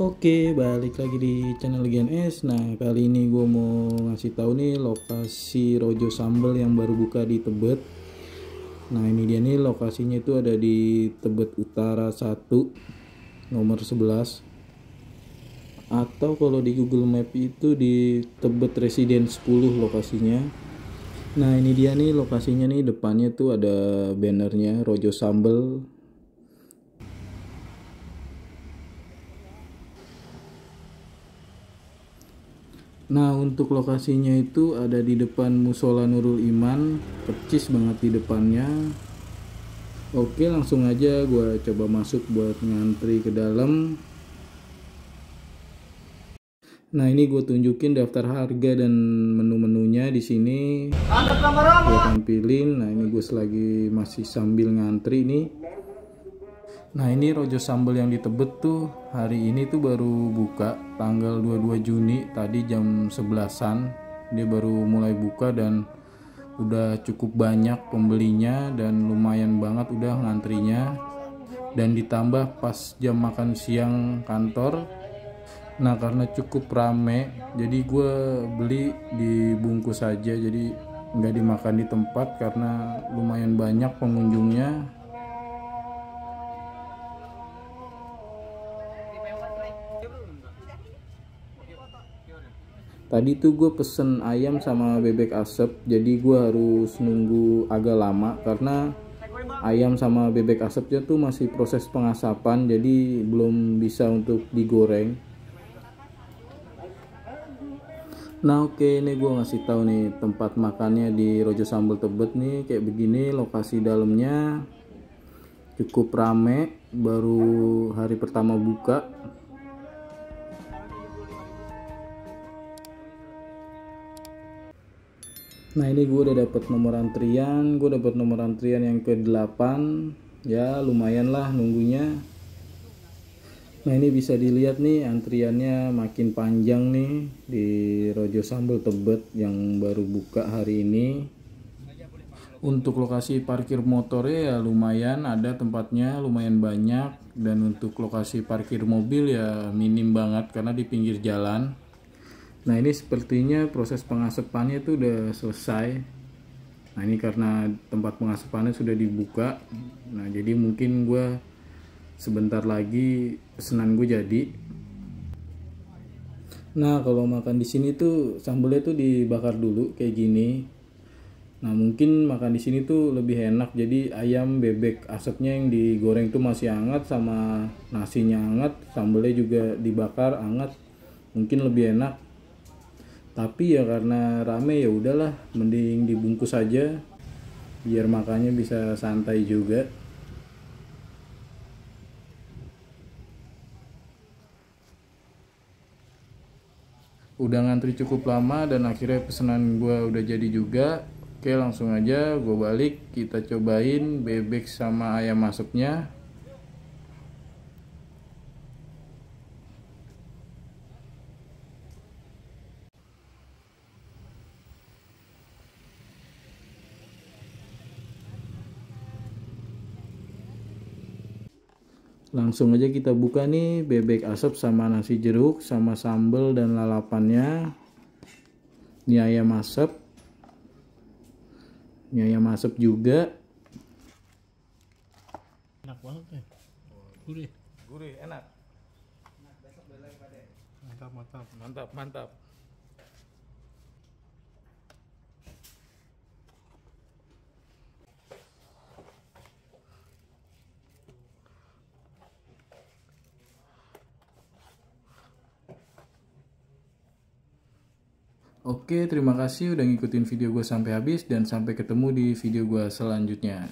Oke, balik lagi di channel GNS. Nah, kali ini gue mau ngasih tahu nih lokasi Rojo Sambel yang baru buka di Tebet. Nah, ini dia nih lokasinya itu ada di Tebet Utara 1 nomor 11. Atau kalau di Google Map itu di Tebet Residen 10 lokasinya. Nah, ini dia nih lokasinya nih depannya tuh ada bannernya Rojo Sambel Nah untuk lokasinya itu ada di depan Musola Nurul Iman, percis banget di depannya. Oke langsung aja gue coba masuk buat ngantri ke dalam. Nah ini gue tunjukin daftar harga dan menu-menunya di sini. Gue tampilin. Nah ini gue selagi masih sambil ngantri nih. Nah ini Rojo Sambal yang ditebet tuh hari ini tuh baru buka tanggal 22 Juni tadi jam 11an dia baru mulai buka dan udah cukup banyak pembelinya dan lumayan banget udah ngantrinya dan ditambah pas jam makan siang kantor nah karena cukup rame jadi gue beli dibungkus aja jadi nggak dimakan di tempat karena lumayan banyak pengunjungnya tadi tuh gue pesen ayam sama bebek asap jadi gue harus nunggu agak lama karena ayam sama bebek asapnya tuh masih proses pengasapan jadi belum bisa untuk digoreng nah oke okay, ini gue ngasih tahu nih tempat makannya di Rojo Sambal Tebet nih kayak begini lokasi dalamnya cukup rame baru hari pertama buka Nah ini gue udah dapet nomor antrian, gue dapet nomor antrian yang ke 8 ya lumayan lah nunggunya. Nah ini bisa dilihat nih antriannya makin panjang nih di Rojo Sambal Tebet yang baru buka hari ini. Untuk lokasi parkir motornya ya lumayan ada tempatnya lumayan banyak dan untuk lokasi parkir mobil ya minim banget karena di pinggir jalan Nah ini sepertinya proses pengasapannya itu udah selesai. Nah ini karena tempat pengasapannya sudah dibuka. Nah jadi mungkin gue sebentar lagi senang gue jadi. Nah kalau makan di sini tuh sambelnya tuh dibakar dulu kayak gini. Nah mungkin makan di sini tuh lebih enak jadi ayam bebek asapnya yang digoreng tuh masih hangat sama nasinya hangat sambelnya juga dibakar hangat mungkin lebih enak tapi ya karena rame ya udahlah mending dibungkus aja biar makannya bisa santai juga udah ngantri cukup lama dan akhirnya pesanan gue udah jadi juga oke langsung aja gue balik kita cobain bebek sama ayam masuknya langsung aja kita buka nih bebek asap sama nasi jeruk sama sambal dan lalapannya ini ayam asap ini ayam asap juga enak banget ya gurih gurih enak mantap mantap mantap mantap Oke, terima kasih udah ngikutin video gue sampai habis dan sampai ketemu di video gue selanjutnya.